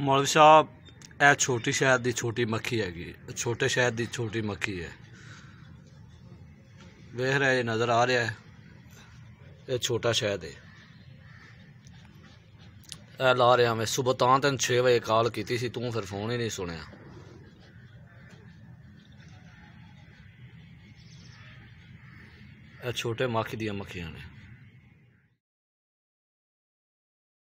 ਮੌਲਵੀ ਸਾਹਿਬ ਇਹ ਛੋਟੀ ਸ਼ਹਿਰ ਦੀ ਛੋਟੀ ਮੱਖੀ ਹੈਗੀ ਛੋਟੇ ਸ਼ਹਿਰ ਦੀ ਛੋਟੀ ਮੱਖੀ ਹੈ ਵੇਖ ਰਿਹਾ ਜੇ ਨਜ਼ਰ ਆ ਰਿਹਾ ਹੈ ਇਹ ਛੋਟਾ ਸ਼ਹਿਰ ਹੈ ਇਹ ਲਾ ਰਿਹਾ ਮੈਂ ਸਵੇਰ ਤਾਂ ਤੈਨੂੰ 6 ਵਜੇ ਕਾਲ ਕੀਤੀ ਸੀ ਤੂੰ ਫਿਰ ਫੋਨ ਹੀ ਨਹੀਂ ਸੁਣਿਆ ਇਹ ਛੋਟੇ ਮੱਖੀ ਦੀਆਂ ਮੱਖੀਆਂ ਨੇ